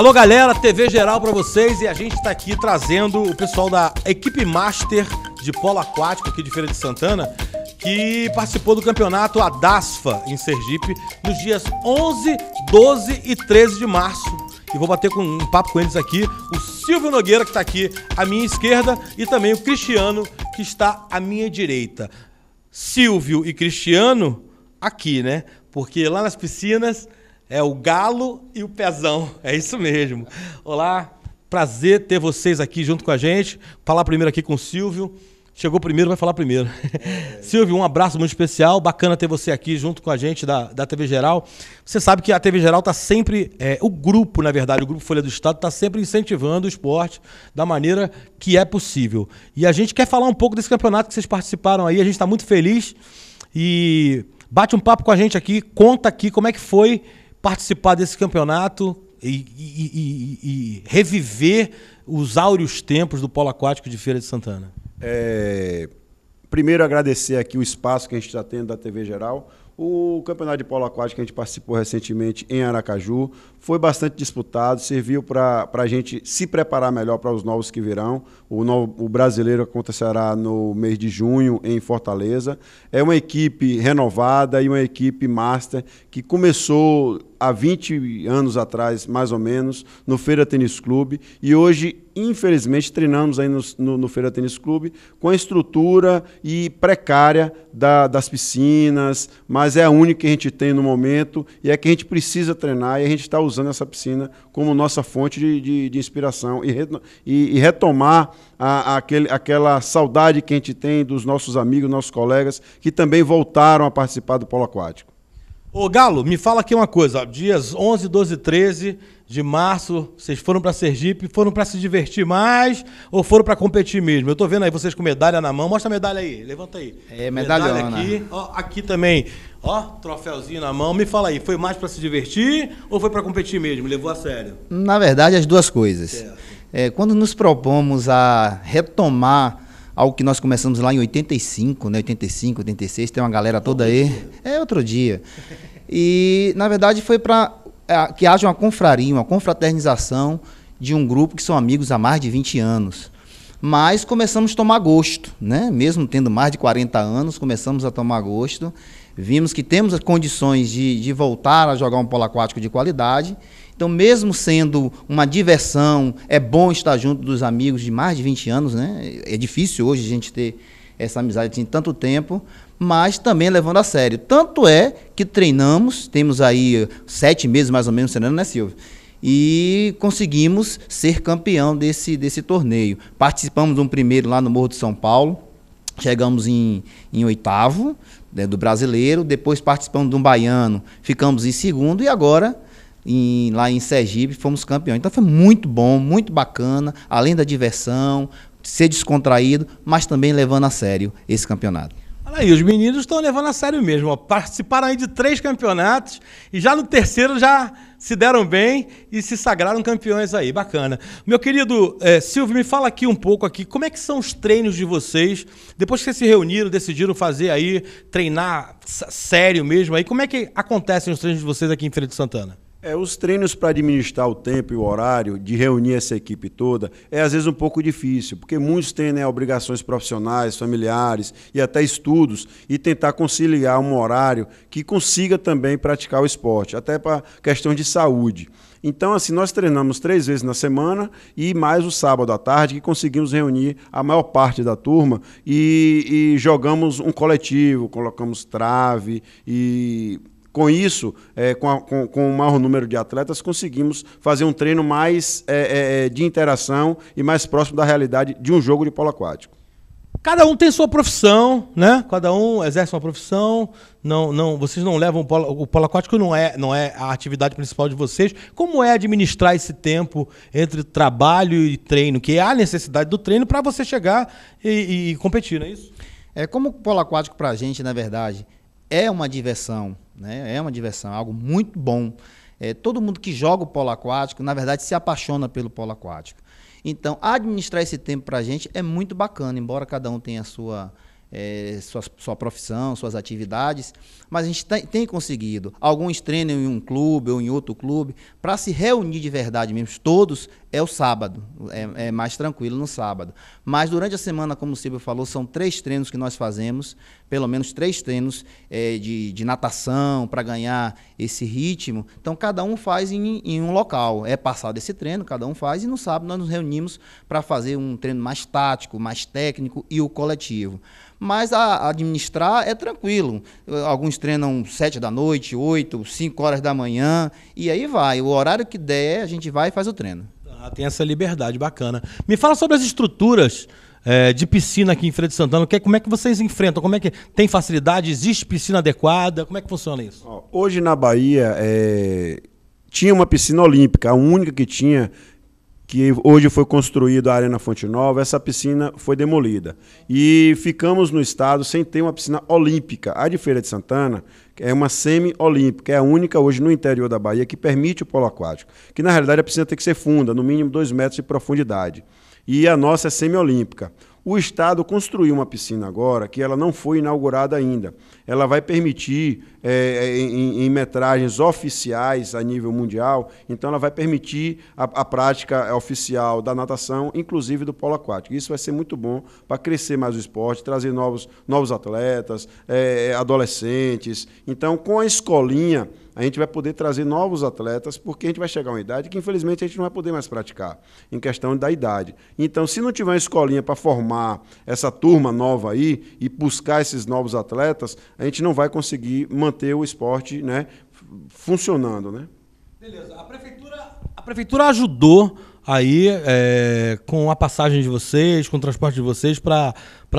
Alô, galera, TV Geral para vocês e a gente está aqui trazendo o pessoal da equipe Master de Polo Aquático aqui de Feira de Santana, que participou do campeonato Adasfa em Sergipe nos dias 11, 12 e 13 de março. E vou bater com, um papo com eles aqui, o Silvio Nogueira que está aqui à minha esquerda e também o Cristiano que está à minha direita. Silvio e Cristiano aqui, né? Porque lá nas piscinas é o galo e o pezão. É isso mesmo. Olá, prazer ter vocês aqui junto com a gente. Falar primeiro aqui com o Silvio. Chegou primeiro, vai falar primeiro. É. Silvio, um abraço muito especial. Bacana ter você aqui junto com a gente da, da TV Geral. Você sabe que a TV Geral está sempre. É, o grupo, na verdade, o Grupo Folha do Estado, está sempre incentivando o esporte da maneira que é possível. E a gente quer falar um pouco desse campeonato que vocês participaram aí. A gente está muito feliz. E bate um papo com a gente aqui, conta aqui como é que foi participar desse campeonato e, e, e, e reviver os áureos tempos do polo aquático de Feira de Santana? É, primeiro, agradecer aqui o espaço que a gente está tendo da TV Geral, o campeonato de polo aquático que a gente participou recentemente em Aracaju foi bastante disputado, serviu para a gente se preparar melhor para os novos que virão. O, novo, o brasileiro acontecerá no mês de junho em Fortaleza. É uma equipe renovada e uma equipe master que começou há 20 anos atrás, mais ou menos, no Feira Tênis Clube e hoje infelizmente, treinamos aí no, no, no Feira Tênis Clube com a estrutura e precária da, das piscinas, mas é a única que a gente tem no momento e é que a gente precisa treinar e a gente está usando essa piscina como nossa fonte de, de, de inspiração e, re, e, e retomar a, a aquele, aquela saudade que a gente tem dos nossos amigos, nossos colegas que também voltaram a participar do polo aquático. Ô Galo, me fala aqui uma coisa. Dias 11, 12 13 de março, vocês foram para Sergipe, foram para se divertir mais ou foram para competir mesmo? Eu tô vendo aí vocês com medalha na mão. Mostra a medalha aí, levanta aí. É, medalha aqui. Ó, aqui também, ó, troféuzinho na mão. Me fala aí, foi mais para se divertir ou foi para competir mesmo? Levou a sério? Na verdade, as duas coisas. É, quando nos propomos a retomar algo que nós começamos lá em 85, né? 85, 86, tem uma galera toda aí. É outro dia. E, na verdade, foi para é, que haja uma confraria, uma confraternização de um grupo que são amigos há mais de 20 anos. Mas começamos a tomar gosto, né? Mesmo tendo mais de 40 anos, começamos a tomar gosto. Vimos que temos as condições de, de voltar a jogar um polo aquático de qualidade então, mesmo sendo uma diversão, é bom estar junto dos amigos de mais de 20 anos, né? É difícil hoje a gente ter essa amizade em assim, tanto tempo, mas também é levando a sério. Tanto é que treinamos, temos aí eh, sete meses mais ou menos treinando, né, Silvio? E conseguimos ser campeão desse, desse torneio. Participamos de um primeiro lá no Morro de São Paulo, chegamos em, em oitavo né, do brasileiro, depois participamos de um baiano, ficamos em segundo e agora em, lá em Sergipe, fomos campeões. Então foi muito bom, muito bacana, além da diversão, ser descontraído, mas também levando a sério esse campeonato. Olha aí, os meninos estão levando a sério mesmo. Ó. Participaram aí de três campeonatos e já no terceiro já se deram bem e se sagraram campeões aí. Bacana. Meu querido é, Silvio, me fala aqui um pouco aqui, como é que são os treinos de vocês? Depois que vocês se reuniram, decidiram fazer aí, treinar sério mesmo aí, como é que acontecem os treinos de vocês aqui em Feira de Santana? É, os treinos para administrar o tempo e o horário, de reunir essa equipe toda, é às vezes um pouco difícil, porque muitos têm né, obrigações profissionais, familiares e até estudos, e tentar conciliar um horário que consiga também praticar o esporte, até para questão de saúde. Então, assim, nós treinamos três vezes na semana e mais o sábado à tarde, que conseguimos reunir a maior parte da turma e, e jogamos um coletivo, colocamos trave e com isso, é, com, a, com, com, o maior número de atletas, conseguimos fazer um treino mais é, é, é, de interação e mais próximo da realidade de um jogo de polo aquático. Cada um tem sua profissão, né? Cada um exerce uma profissão. Não, não, vocês não levam o polo, o polo aquático não é, não é a atividade principal de vocês. Como é administrar esse tempo entre trabalho e treino? Que há é necessidade do treino para você chegar e, e, competir, não é isso? É como o polo aquático para a gente, na verdade, é uma diversão né? É uma diversão, é algo muito bom. É, todo mundo que joga o polo aquático, na verdade, se apaixona pelo polo aquático. Então, administrar esse tempo para a gente é muito bacana, embora cada um tenha a sua, é, sua, sua, profissão, suas atividades, mas a gente tem, tem, conseguido. Alguns treinam em um clube ou em outro clube. Para se reunir de verdade mesmo, todos, é o sábado. É, é, mais tranquilo no sábado. Mas durante a semana, como o Silvio falou, são três treinos que nós fazemos pelo menos três treinos é, de, de natação para ganhar esse ritmo. Então, cada um faz em, em, um local. É passado esse treino, cada um faz, e no sábado nós nos reunimos para fazer um treino mais tático, mais técnico e o coletivo. Mas a, administrar é tranquilo. Alguns treinam sete da noite, oito, cinco horas da manhã, e aí vai. O horário que der, a gente vai e faz o treino. Ah, tem essa liberdade bacana. Me fala sobre as estruturas é, de piscina aqui em Feira de Santana, que, é, como é que vocês enfrentam? Como é que tem facilidade? Existe piscina adequada? Como é que funciona isso? Hoje na Bahia é, tinha uma piscina olímpica, a única que tinha, que hoje foi construída a Arena Fonte Nova, essa piscina foi demolida. E ficamos no estado sem ter uma piscina olímpica. A de Feira de Santana é uma semi-olímpica, é a única hoje no interior da Bahia que permite o polo aquático, que na realidade a piscina tem que ser funda, no mínimo 2 metros de profundidade e a nossa é semiolímpica. O Estado construiu uma piscina agora que ela não foi inaugurada ainda. Ela vai permitir, é, é em, em, metragens oficiais a nível mundial, então ela vai permitir a, a, prática oficial da natação, inclusive do polo aquático. Isso vai ser muito bom para crescer mais o esporte, trazer novos, novos atletas, é, é, adolescentes. Então, com a escolinha, a gente vai poder trazer novos atletas, porque a gente vai chegar a uma idade que, infelizmente, a gente não vai poder mais praticar, em questão da idade. Então, se não tiver uma escolinha para formar, formar essa turma nova aí e buscar esses novos atletas, a gente não vai conseguir manter o esporte né, funcionando. Né? Beleza. A prefeitura, a prefeitura ajudou aí é, com a passagem de vocês, com o transporte de vocês para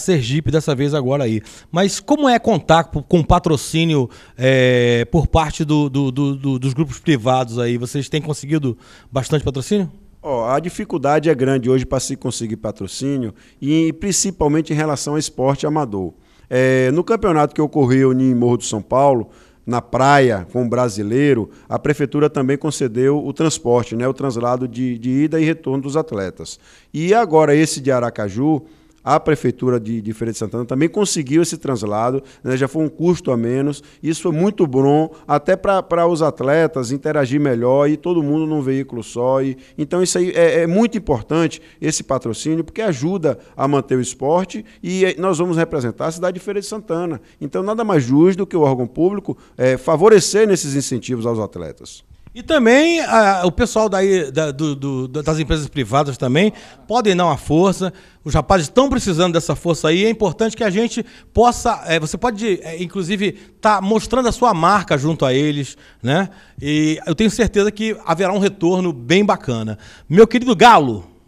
Sergipe dessa vez agora aí. Mas como é contato com patrocínio é, por parte do, do, do, dos grupos privados aí? Vocês têm conseguido bastante patrocínio? Oh, a dificuldade é grande hoje para se conseguir patrocínio e principalmente em relação ao esporte amador. É, no campeonato que ocorreu em Morro do São Paulo, na praia com o brasileiro, a prefeitura também concedeu o transporte, né, o translado de, de ida e retorno dos atletas. E agora esse de Aracaju, a Prefeitura de, de Feira de Santana também conseguiu esse translado, né? já foi um custo a menos. Isso foi muito bom, até para os atletas interagir melhor e todo mundo num veículo só. E, então, isso aí é, é, muito importante, esse patrocínio, porque ajuda a manter o esporte e é, nós vamos representar a cidade de Feira de Santana. Então, nada mais justo do que o órgão público é, favorecer nesses incentivos aos atletas. E também a, o pessoal daí, da, do, do, das empresas privadas também podem dar uma força. Os rapazes estão precisando dessa força aí. É importante que a gente possa. É, você pode, é, inclusive, estar tá mostrando a sua marca junto a eles. Né? E eu tenho certeza que haverá um retorno bem bacana. Meu querido Galo.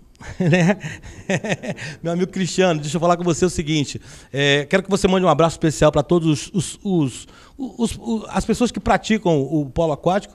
Né? Meu amigo Cristiano, deixa eu falar com você o seguinte: é, quero que você mande um abraço especial para todos os, os, os, os, as pessoas que praticam o polo aquático,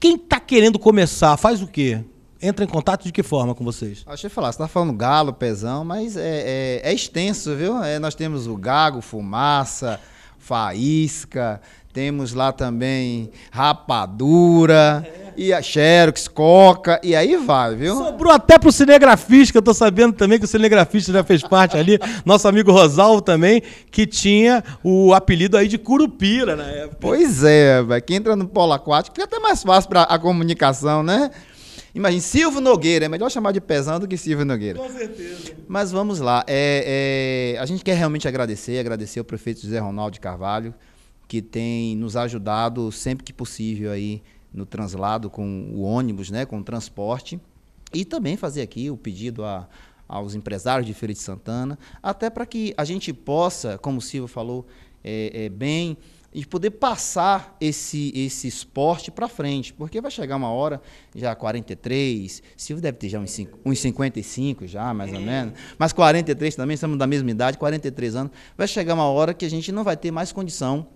quem está querendo começar, faz o quê? Entra em contato de que forma com vocês? Achei falar, você está falando galo, pezão, mas é, é, é extenso, viu? É, nós temos o gago, fumaça, faísca, temos lá também rapadura, e a xerox, coca, e aí vai, viu? Sobrou até pro cinegrafista, que eu tô sabendo também que o cinegrafista já fez parte ali, nosso amigo Rosalvo também, que tinha o apelido aí de Curupira na época. Pois é, velho, que entra no polo aquático, fica até mais fácil para a comunicação, né? Imagina, Silvio Nogueira, é melhor chamar de pesão do que Silvio Nogueira. Com certeza. Mas vamos lá, é, é, a gente quer realmente agradecer, agradecer ao prefeito José Ronaldo de Carvalho, que tem nos ajudado sempre que possível aí no translado com o ônibus, né, com o transporte. E também fazer aqui o pedido a, aos empresários de Feira de Santana, até para que a gente possa, como o Silvio falou é, é, bem, e poder passar esse, esse esporte para frente, porque vai chegar uma hora, já 43, Silvio deve ter já uns, uns 55 já, mais ou é. menos, mas 43 também, estamos da mesma idade, 43 anos, vai chegar uma hora que a gente não vai ter mais condição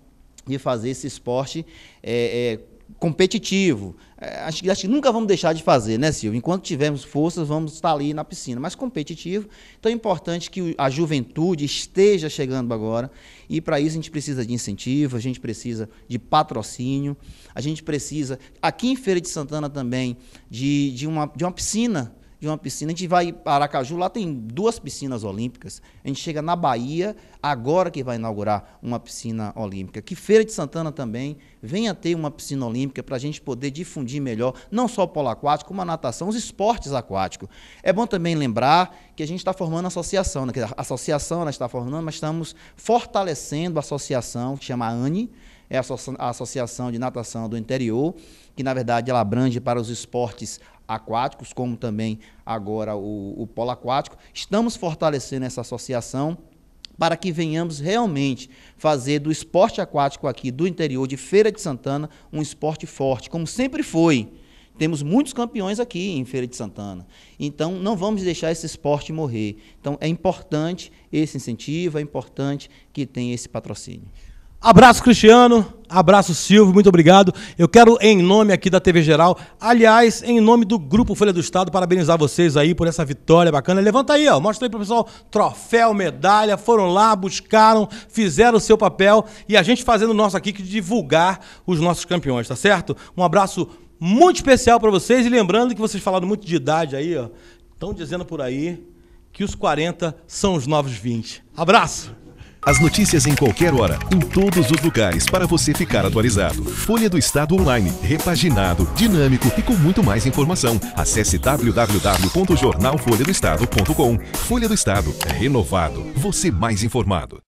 de fazer esse esporte é, é, competitivo. É, acho, acho, que nunca vamos deixar de fazer, né, Silvio? Enquanto tivermos forças, vamos estar ali na piscina, mas competitivo. Então é importante que a juventude esteja chegando agora, e para isso a gente precisa de incentivo, a gente precisa de patrocínio, a gente precisa, aqui em Feira de Santana também, de, de, uma, de uma piscina de uma piscina. A gente vai para Aracaju, lá tem duas piscinas olímpicas. A gente chega na Bahia, agora que vai inaugurar uma piscina olímpica. Que Feira de Santana também venha ter uma piscina olímpica para a gente poder difundir melhor, não só o polo aquático, como a natação, os esportes aquáticos. É bom também lembrar que a gente está formando associação, né? a associação ela está formando, mas estamos fortalecendo a associação que chama ANI, é a Associação de Natação do Interior, que na verdade ela abrange para os esportes aquáticos, como também agora o, o polo aquático. Estamos fortalecendo essa associação para que venhamos realmente fazer do esporte aquático aqui do interior de Feira de Santana um esporte forte, como sempre foi. Temos muitos campeões aqui em Feira de Santana. Então, não vamos deixar esse esporte morrer. Então, é importante esse incentivo, é importante que tenha esse patrocínio. Abraço, Cristiano. Abraço, Silvio, muito obrigado. Eu quero, em nome aqui da TV Geral, aliás, em nome do Grupo Folha do Estado, parabenizar vocês aí por essa vitória bacana. Levanta aí, ó, mostra aí pro pessoal troféu, medalha. Foram lá, buscaram, fizeram o seu papel e a gente fazendo o nosso aqui que divulgar os nossos campeões, tá certo? Um abraço muito especial para vocês e lembrando que vocês falaram muito de idade aí, ó. Estão dizendo por aí que os 40 são os novos 20. Abraço! As notícias em qualquer hora, em todos os lugares, para você ficar atualizado. Folha do Estado online, repaginado, dinâmico e com muito mais informação. Acesse www.jornalfolhadoestado.com. Folha do Estado, é renovado, você mais informado.